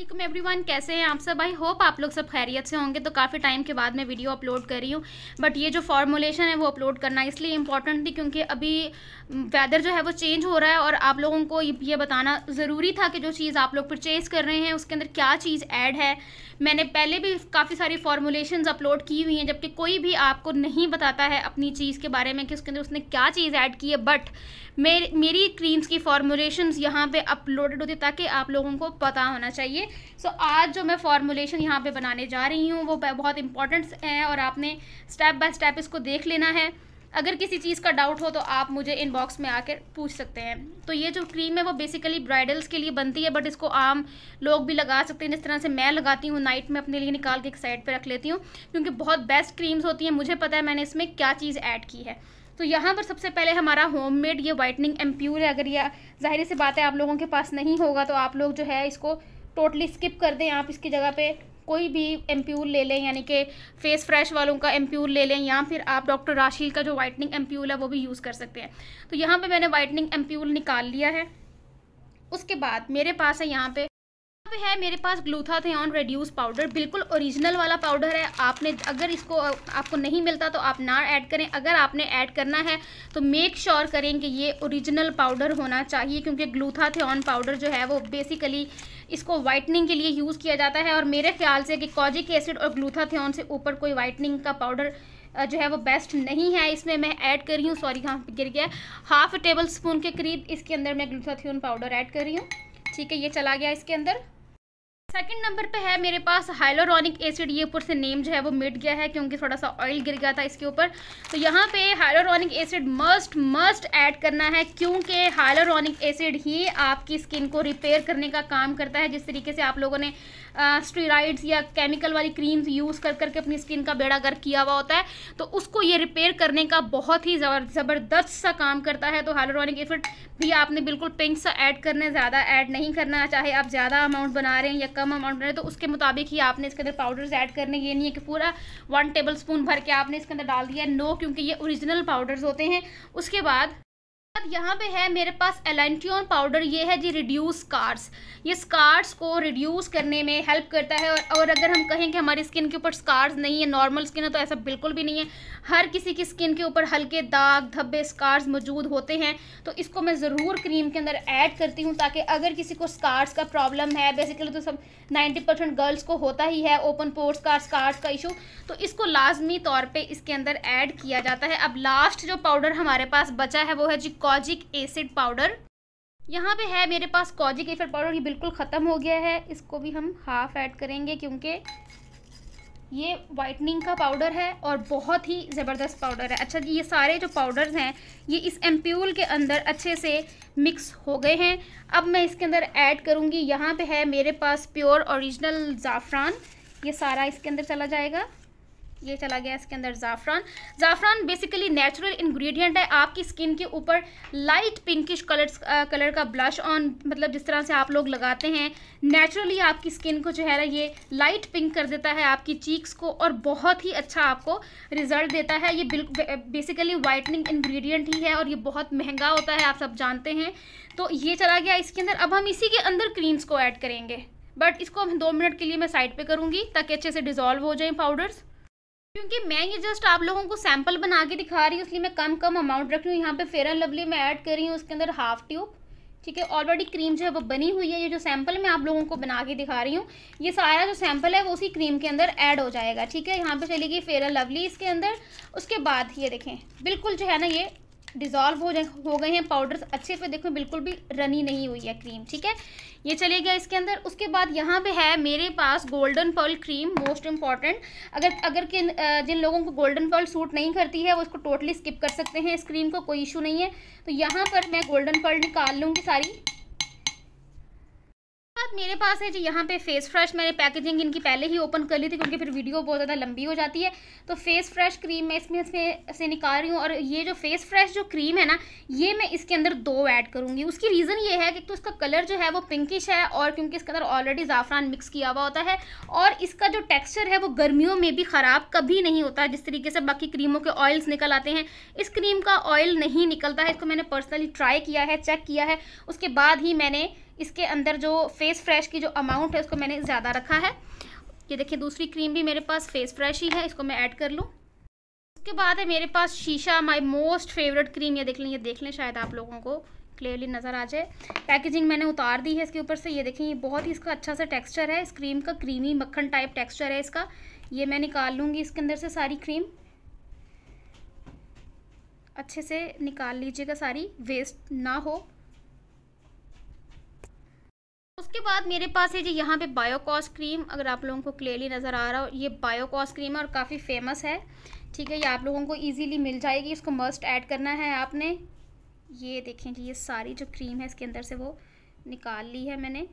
welcome everyone कैसे हैं आप सब आई होप आप लोग सब खैरियत से होंगे तो काफ़ी टाइम के बाद मैं वीडियो अपलोड कर रही हूँ बट ये जो फॉर्मुलेशन है वो अपलोड करना इसलिए इम्पॉर्टेंट थी क्योंकि अभी वेदर जो है वो चेंज हो रहा है और आप लोगों को ये बताना ज़रूरी था कि जो चीज़ आप लोग परचेज़ कर रहे हैं उसके अंदर क्या चीज़ ऐड है मैंने पहले भी काफ़ी सारी फार्मूलेशन अपलोड की हुई हैं जबकि कोई भी आपको नहीं बताता है अपनी चीज़ के बारे में कि उसके अंदर उसने क्या चीज़ ऐड की है बट मेरी क्रीम्स की फार्मूलेशन यहाँ पर अपलोडेड होती ताकि आप लोगों को पता होना चाहिए सो so, आज जो मैं फॉर्मुलेशन यहाँ पे बनाने जा रही हूँ वो बहुत इंपॉर्टेंट है और आपने स्टेप बाय स्टेप इसको देख लेना है अगर किसी चीज़ का डाउट हो तो आप मुझे इनबॉक्स में आकर पूछ सकते हैं तो ये जो क्रीम है वो बेसिकली ब्राइडल्स के लिए बनती है बट इसको आम लोग भी लगा सकते हैं जिस तरह से मैं लगाती हूँ नाइट में अपने लिए निकाल के एक साइड पर रख लेती हूँ क्योंकि बहुत बेस्ट क्रीम्स होती हैं मुझे पता है मैंने इसमें क्या चीज़ ऐड की है तो यहाँ पर सबसे पहले हमारा होममेड ये वाइटनिंग एम्प्यूर है अगर यह जाहिर सी बात है आप लोगों के पास नहीं होगा तो आप लोग जो है इसको टोटली स्किप कर दें आप इसकी जगह पे कोई भी एम्प्यूल ले लें यानी कि फेस फ्रेश वालों का एम्प्यूल ले लें या फिर आप डॉक्टर राशिल का जो वाइटनिंग एम्प्यूल है वो भी यूज़ कर सकते हैं तो यहाँ पे मैंने वाइटनिंग एम्प्यूल निकाल लिया है उसके बाद मेरे पास है यहाँ पे पे है मेरे पास ग्लूथाथेन रेड्यूस पाउडर बिल्कुल ओरिजिनल वाला पाउडर है आपने अगर इसको आपको नहीं मिलता तो आप ना ऐड करें अगर आपने ऐड करना है तो मेक श्योर sure करें कि ये ओरिजिनल पाउडर होना चाहिए क्योंकि ग्लूथाथेन पाउडर जो है वो बेसिकली इसको वाइटनिंग के लिए यूज़ किया जाता है और मेरे ख्याल से कि कॉजिक एसिड और ग्लूथाथेन से ऊपर कोई वाइटनिंग का पाउडर जो है वो बेस्ट नहीं है इसमें मैं ऐड कर रही हूँ सॉरी हाँ गिर गया हाफ टेबल स्पून के करीब इसके अंदर मैं ग्लूथाथियन पाउडर ऐड कर रही हूँ ठीक है ये चला गया इसके अंदर सेकंड नंबर पे है मेरे पास हाइलोरॉनिक एसिड ये ऊपर से नेम जो है वो मिट गया है क्योंकि थोड़ा सा ऑयल गिर गया था इसके ऊपर तो यहाँ पे hyaluronic acid must must add करना है क्योंकि हाइलोरॉनिक एसिड ही आपकी स्किन को रिपेयर करने का काम करता है जिस तरीके से आप लोगों ने स्टीराइड्स या केमिकल वाली क्रीम्स यूज़ कर करके अपनी स्किन का बेड़ा गर्क किया हुआ होता है तो उसको ये रिपेयर करने का बहुत ही ज़बरदस्त सा काम करता है तो हाइलोरॉनिक एसिड भी आपने बिल्कुल पिंक सा ऐड करना ज़्यादा ऐड नहीं करना चाहे आप ज़्यादा अमाउंट बना रहे हैं या कम अमाउंट रहे तो उसके मुताबिक ही आपने इसके अंदर पाउडर्स ऐड करने ये नहीं है कि पूरा वन टेबल स्पून भर के आपने इसके अंदर डाल दिया नो क्योंकि ये ओरिजिनल पाउडर्स होते हैं उसके बाद बाद यहाँ पे है मेरे पास एलेंटियन पाउडर ये है जी रिड्यूस स्कार्स ये स्कार्स को रिड्यूस करने में हेल्प करता है और, और अगर हम कहें कि हमारी स्किन के ऊपर स्कार्स नहीं है नॉर्मल स्किन है तो ऐसा बिल्कुल भी नहीं है हर किसी की स्किन के ऊपर हल्के दाग धब्बे स्कार्स मौजूद होते हैं तो इसको मैं ज़रूर क्रीम के अंदर ऐड करती हूँ ताकि अगर किसी को स्कार्स का प्रॉब्लम है बेसिकली तो सब नाइन्टी परसेंट गर्ल्स को होता ही है ओपन पोर्ट्स का स्कार्स का इशू तो इसको लाजमी तौर पर इसके अंदर ऐड किया जाता है अब लास्ट जो पाउडर हमारे पास बचा है वो है जी कॉजिक एसिड पाउडर यहाँ पे है मेरे पास कॉजिक एसिड पाउडर ये बिल्कुल ख़त्म हो गया है इसको भी हम हाफ ऐड करेंगे क्योंकि ये वाइटनिंग का पाउडर है और बहुत ही ज़बरदस्त पाउडर है अच्छा जी ये सारे जो पाउडर्स हैं ये इस एम्प्यूल के अंदर अच्छे से मिक्स हो गए हैं अब मैं इसके अंदर ऐड करूँगी यहाँ पे है मेरे पास प्योर ओरिजिनल ज़ाफ़रान ये सारा इसके अंदर चला जाएगा ये चला गया इसके अंदर ज़ाफ़रान ज़ाफ़रान बेसिकली नेचुरल इंग्रेडिएंट है आपकी स्किन के ऊपर लाइट पिंकिश कलर कलर का ब्लश ऑन मतलब जिस तरह से आप लोग लगाते हैं नेचुरली आपकी स्किन को जो है ना ये लाइट पिंक कर देता है आपकी चीक्स को और बहुत ही अच्छा आपको रिजल्ट देता है ये बेसिकली वाइटनिंग इन्ग्रीडियंट ही है और ये बहुत महंगा होता है आप सब जानते हैं तो ये चला गया इसके अंदर अब हम इसी के अंदर क्रीम्स को ऐड करेंगे बट इसको हम दो मिनट के लिए मैं साइड पे करूँगी ताकि अच्छे से डिज़ोल्व हो जाएँ पाउडर्स क्योंकि मैं ये जस्ट आप लोगों को सैंपल बना के दिखा रही हूँ इसलिए मैं कम कम अमाउंट रख रही हूँ यहाँ पे फेयर एंड लवली मैं ऐड कर रही हूँ उसके अंदर हाफ ट्यूब ठीक है ऑलरेडी क्रीम जो है वो बनी हुई है ये जो सैंपल मैं आप लोगों को बना के दिखा रही हूँ ये सारा जो सैंपल है वो उसी क्रीम के अंदर ऐड हो जाएगा ठीक है यहाँ पे चलेगी फेयर एंड लवली इसके अंदर उसके बाद ये देखें बिल्कुल जो है ना ये डिज़ोल्व हो जाए हो गए हैं पाउडर्स अच्छे से देखो बिल्कुल भी रनी नहीं हुई है क्रीम ठीक है ये चले गया इसके अंदर उसके बाद यहाँ पे है मेरे पास golden pearl cream most important अगर अगर किन जिन लोगों को गोल्डन पर्ल सूट नहीं करती है वो इसको टोटली स्किप कर सकते हैं इस क्रीम को कोई इशू नहीं है तो यहाँ पर मैं गोल्डन पर्ल निकाल लूँगी सारी अब मतलब मेरे पास है जी यहाँ पे फेस फ्रेश मैंने पैकेजिंग इनकी पहले ही ओपन कर ली थी क्योंकि फिर वीडियो बहुत ज़्यादा लंबी हो जाती है तो फेस फ्रेश क्रीम मैं इसमें इसमें से निकाल रही हूँ और ये जो फेस फ्रेश जो क्रीम है ना ये मैं इसके अंदर दो ऐड करूँगी उसकी रीज़न ये है कि तो इसका कलर जो है वो पिंकिश है और क्योंकि इसके अंदर ऑलरेडी ज़ाफ़रान मिक्स किया हुआ होता है और इसका जो टेक्स्चर है वो गर्मियों में भी ख़राब कभी नहीं होता जिस तरीके से बाकी क्रीमों के ऑयल्स निकल आते हैं इस क्रीम का ऑयल नहीं निकलता है इसको मैंने पर्सनली ट्राई किया है चेक किया है उसके बाद ही मैंने इसके अंदर जो फेस फ्रेश की जो अमाउंट है उसको मैंने ज़्यादा रखा है ये देखिए दूसरी क्रीम भी मेरे पास फेस फ्रेश ही है इसको मैं ऐड कर लूँ उसके बाद है मेरे पास शीशा माई मोस्ट फेवरेट क्रीम ये देख लें ये देख लें शायद आप लोगों को क्लियरली नज़र आ जाए पैकेजिंग मैंने उतार दी है इसके ऊपर से ये देखें ये बहुत ही इसका अच्छा सा टेक्सचर है इस क्रीम का क्रीमी मक्खन टाइप टेक्सचर है इसका ये मैं निकाल लूँगी इसके अंदर से सारी क्रीम अच्छे से निकाल लीजिएगा सारी वेस्ट ना हो उसके बाद मेरे पास है जी यहाँ पे बायोकॉस क्रीम अगर आप लोगों को क्लियरली नज़र आ रहा हो ये बायोकॉस क्रीम है और काफ़ी फेमस है ठीक है ये आप लोगों को ईज़ीली मिल जाएगी इसको मस्ट ऐड करना है आपने ये देखें जी ये सारी जो क्रीम है इसके अंदर से वो निकाल ली है मैंने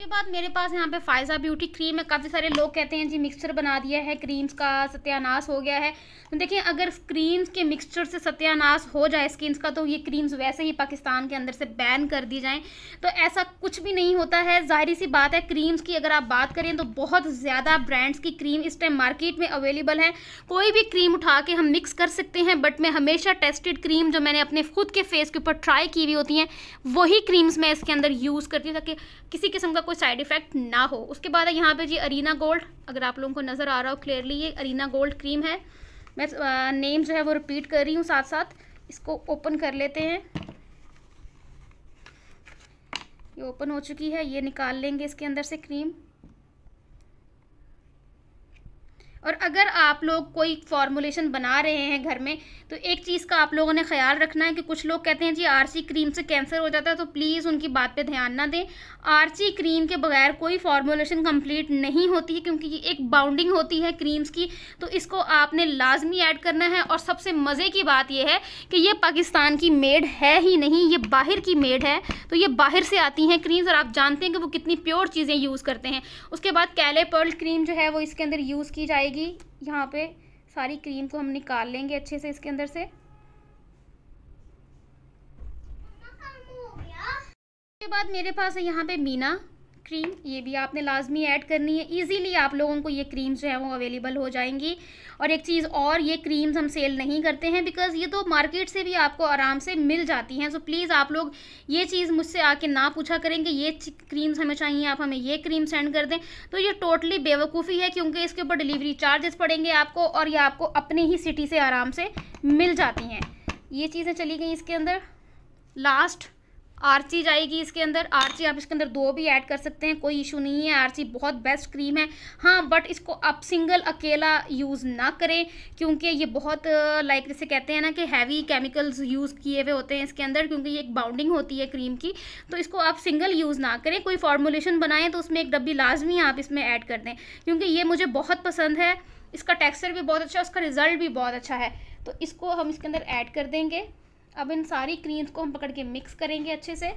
के बाद मेरे पास यहाँ पे फायज़ा ब्यूटी क्रीम है काफ़ी सारे लोग कहते हैं जी मिक्सचर बना दिया है क्रीम्स का सत्यानाश हो गया है तो देखिए अगर क्रीम्स के मिक्सचर से सत्यानाश हो जाए स्किन्स का तो ये क्रीम्स वैसे ही पाकिस्तान के अंदर से बैन कर दी जाएँ तो ऐसा कुछ भी नहीं होता है जाहिर सी बात है क्रीम्स की अगर आप बात करें तो बहुत ज़्यादा ब्रांड्स की क्रीम इस टाइम मार्केट में अवेलेबल है कोई भी क्रीम उठा के हम मिक्स कर सकते हैं बट मैं हमेशा टेस्टेड क्रीम जो मैंने अपने खुद के फेस के ऊपर ट्राई की हुई होती हैं वही क्रीम्स मैं इसके अंदर यूज़ करती हूँ ताकि किसी किस्म का कोई साइड इफेक्ट ना हो उसके बाद है यहाँ पे जी अरीना गोल्ड अगर आप लोगों को नज़र आ रहा हो क्लियरली ये अरीना गोल्ड क्रीम है मैं नेम जो है वो रिपीट कर रही हूँ साथ साथ इसको ओपन कर लेते हैं ये ओपन हो चुकी है ये निकाल लेंगे इसके अंदर से क्रीम और अगर आप लोग कोई फॉर्मूलेशन बना रहे हैं घर में तो एक चीज़ का आप लोगों ने ख्याल रखना है कि कुछ लोग कहते हैं जी आरसी क्रीम से कैंसर हो जाता है तो प्लीज़ उनकी बात पे ध्यान ना दें आरसी क्रीम के बगैर कोई फार्मूलेशन कंप्लीट नहीं होती है क्योंकि ये एक बाउंडिंग होती है क्रीम्स की तो इसको आपने लाजमी ऐड करना है और सबसे मज़े की बात यह है कि ये पाकिस्तान की मेड है ही नहीं ये बाहर की मेड है तो ये बाहर से आती हैं क्रीम्स और आप जानते हैं कि वो कितनी प्योर चीज़ें यूज़ करते हैं उसके बाद कैले पर्ल क्रीम जो है वो इसके अंदर यूज़ की जाएगी जाएगी यहाँ पे सारी क्रीम को तो हम निकाल लेंगे अच्छे से इसके अंदर से उसके बाद मेरे पास है यहाँ पे मीना क्रीम ये भी आपने लाजमी ऐड करनी है इजीली आप लोगों को ये क्रीम्स जो है वो अवेलेबल हो जाएंगी और एक चीज़ और ये क्रीम्स हम सेल नहीं करते हैं बिकॉज़ ये तो मार्केट से भी आपको आराम से मिल जाती हैं सो तो प्लीज़ आप लोग ये चीज़ मुझसे आके ना पूछा करेंगे ये क्रीम्स हमें चाहिए आप हमें ये क्रीम सेंड कर दें तो ये टोटली बेवकूफ़ी है क्योंकि इसके ऊपर डिलीवरी चार्जेस पड़ेंगे आपको और ये आपको अपने ही सिटी से आराम से मिल जाती हैं ये चीज़ें चली गई इसके अंदर लास्ट आरची जाएगी इसके अंदर आरची आप इसके अंदर दो भी ऐड कर सकते हैं कोई इशू नहीं है आरची बहुत बेस्ट क्रीम है हाँ बट इसको आप सिंगल अकेला यूज़ ना करें क्योंकि ये बहुत लाइक जैसे कहते हैं ना कि हैवी केमिकल्स यूज़ किए हुए होते हैं इसके अंदर क्योंकि ये एक बाउंडिंग होती है क्रीम की तो इसको आप सिंगल यूज़ ना करें कोई फार्मूलेशन बनाएं तो उसमें एक डब्बी लाजमी आप इसमें ऐड कर दें क्योंकि ये मुझे बहुत पसंद है इसका टेक्स्चर भी बहुत अच्छा है उसका रिज़ल्ट भी बहुत अच्छा है तो इसको हम इसके अंदर ऐड कर देंगे अब इन सारी क्रीम्स को हम पकड़ के मिक्स करेंगे अच्छे से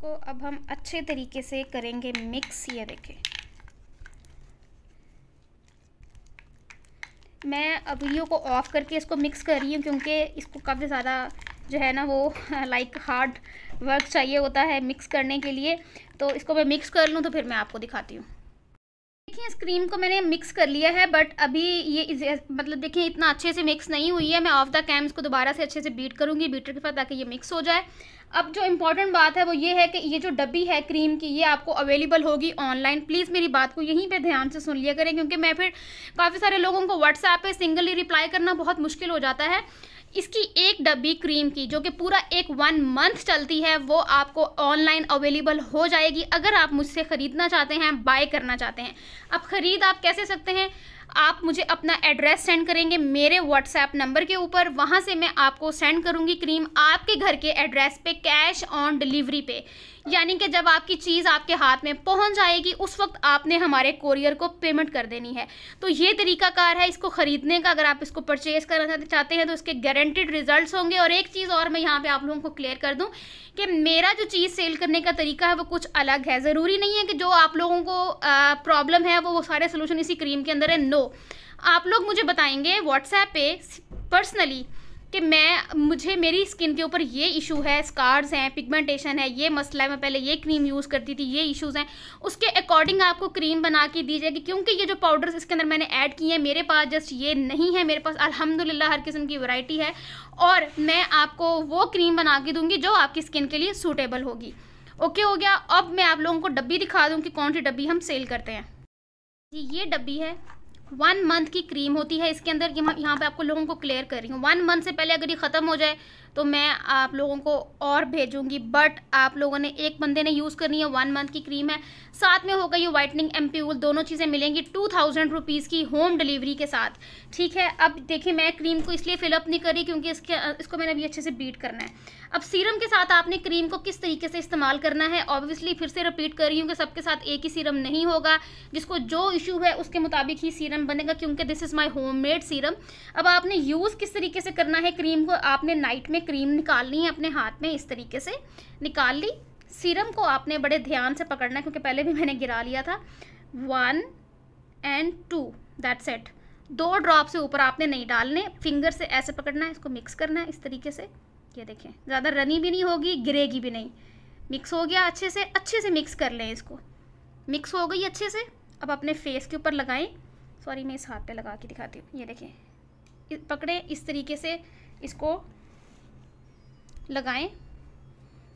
को अब हम अच्छे तरीके से करेंगे मिक्स ये देखें मैं वीडियो को ऑफ़ करके इसको मिक्स कर रही हूँ क्योंकि इसको काफ़ी ज़्यादा जो है ना वो लाइक हार्ड वर्क चाहिए होता है मिक्स करने के लिए तो इसको मैं मिक्स कर लूँ तो फिर मैं आपको दिखाती हूँ देखिए इस क्रीम को मैंने मिक्स कर लिया है बट अभी ये मतलब देखिए इतना अच्छे से मिक्स नहीं हुई है मैं ऑफ द कैम इसको दोबारा से अच्छे से बीट करूँगी बीटर के साथ ताकि ये मिक्स हो जाए अब जो इम्पॉर्टेंट बात है वो ये है कि ये जो डब्बी है क्रीम की ये आपको अवेलेबल होगी ऑनलाइन प्लीज़ मेरी बात को यहीं पे ध्यान से सुन लिया करें क्योंकि मैं फिर काफ़ी सारे लोगों को व्हाट्सएप पे सिंगली रिप्लाई करना बहुत मुश्किल हो जाता है इसकी एक डब्बी क्रीम की जो कि पूरा एक वन मंथ चलती है वो आपको ऑनलाइन अवेलेबल हो जाएगी अगर आप मुझसे ख़रीदना चाहते हैं बाय करना चाहते हैं अब ख़रीद आप कैसे सकते हैं आप मुझे अपना एड्रेस सेंड करेंगे मेरे व्हाट्सएप नंबर के ऊपर वहाँ से मैं आपको सेंड करूँगी क्रीम आपके घर के एड्रेस पे कैश ऑन डिलीवरी पे यानी कि जब आपकी चीज़ आपके हाथ में पहुंच जाएगी उस वक्त आपने हमारे कोरियर को पेमेंट कर देनी है तो ये तरीका कार है इसको ख़रीदने का अगर आप इसको परचेज़ करना चाहते हैं तो इसके गारंटेड रिजल्ट होंगे और एक चीज़ और मैं यहाँ पर आप लोगों को क्लियर कर दूँ कि मेरा जो चीज़ सेल करने का तरीका है वो कुछ अलग है ज़रूरी नहीं है कि जो आप लोगों को प्रॉब्लम है वो, वो सारे सोल्यूशन इसी क्रीम के अंदर है नो आप लोग मुझे बताएंगे व्हाट्सएप पे पर्सनली कि मैं मुझे मेरी स्किन के ऊपर ये इशू है स्कार्स हैं पिगमेंटेशन है ये मसला है मैं पहले ये क्रीम यूज़ करती थी ये इश्यूज़ हैं उसके अकॉर्डिंग आपको क्रीम बना के दी जाएगी क्योंकि ये जो पाउडर्स इसके अंदर मैंने ऐड किए हैं मेरे पास जस्ट ये नहीं है मेरे पास अलहमदिल्ला हर किस्म की वैरायटी है और मैं आपको वो क्रीम बना के दूँगी जो आपकी स्किन के लिए सूटेबल होगी ओके हो गया अब मैं आप लोगों को डब्बी दिखा दूँ कि कौन सी डब्बी हम सेल करते हैं जी ये डब्बी है वन मंथ की क्रीम होती है इसके अंदर यहाँ पे आपको लोगों को क्लियर कर रही हूँ वन मंथ से पहले अगर ये ख़त्म हो जाए तो मैं आप लोगों को और भेजूंगी बट आप लोगों ने एक बंदे ने यूज़ करनी है वन मंथ की क्रीम है साथ में होगा ये वाइटनिंग एम्प्यूल दोनों चीज़ें मिलेंगी टू थाउजेंड रुपीज़ की होम डिलीवरी के साथ ठीक है अब देखिए मैं क्रीम को इसलिए फिलअप नहीं करी क्योंकि इसके इसको मैंने अभी अच्छे से बीट करना है अब सीरम के साथ आपने क्रीम को किस तरीके से इस्तेमाल करना है ऑब्वियसली फिर से रिपीट कर रही हूँ कि सबके साथ एक ही सीरम नहीं होगा जिसको जो इशू है उसके मुताबिक ही सीरम बनेगा क्योंकि this is my home made serum अब आपने यूज़ किस तरीके से करना है क्रीम को आपने नाइट में क्रीम निकालनी है अपने हाथ में इस तरीके से निकाल ली सीरम को आपने बड़े ध्यान से पकड़ना है क्योंकि पहले भी मैंने गिरा लिया था one and two that set दो ड्रॉप से ऊपर आपने नहीं डालने फिंगर से ऐसे पकड़ना है इसको मिक्स करना है इस तरीके से ये देखें ज़्यादा रनी भी नहीं होगी गिरेगी भी नहीं मिक्स हो गया अच्छे से अच्छे से मिक्स कर लें इसको मिक्स हो गई अच्छे से अब अपने फेस के ऊपर लगाएं सॉरी मैं इस हाथ पे लगा के दिखाती हूँ ये देखें पकड़ें इस तरीके से इसको लगाएं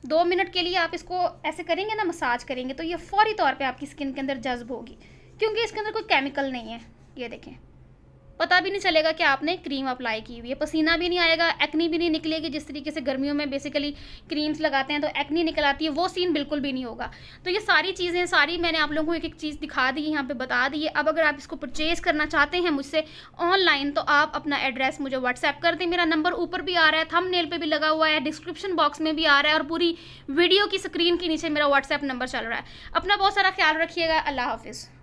दो मिनट के लिए आप इसको ऐसे करेंगे ना मसाज करेंगे तो ये फौरी तौर पे आपकी स्किन के अंदर जज्ब होगी क्योंकि इसके अंदर कोई केमिकल नहीं है ये देखें पता भी नहीं चलेगा कि आपने क्रीम अप्लाई की हुई है पसीना भी नहीं आएगा एक्नी भी नहीं निकलेगी जिस तरीके से गर्मियों में बेसिकली क्रीम्स लगाते हैं तो एक्नी निकल आती है वो सीन बिल्कुल भी नहीं होगा तो ये सारी चीज़ें सारी मैंने आप लोगों को एक एक चीज़ दिखा दी यहाँ पे बता दी है अब अगर आप इसको परचेज़ करना चाहते हैं मुझसे ऑनलाइन तो आप अपना एड्रेस मुझे व्हाट्सएप कर दें मेरा नंबर ऊपर भी आ रहा है थम नेल पर भी लगा हुआ है डिस्क्रिप्शन बॉक्स में भी आ रहा है और पूरी वीडियो की स्क्रीन के नीचे मेरा व्हाट्सएप नंबर चल रहा है अपना बहुत सारा ख्याल रखिएगा अल्लाह हाफिज़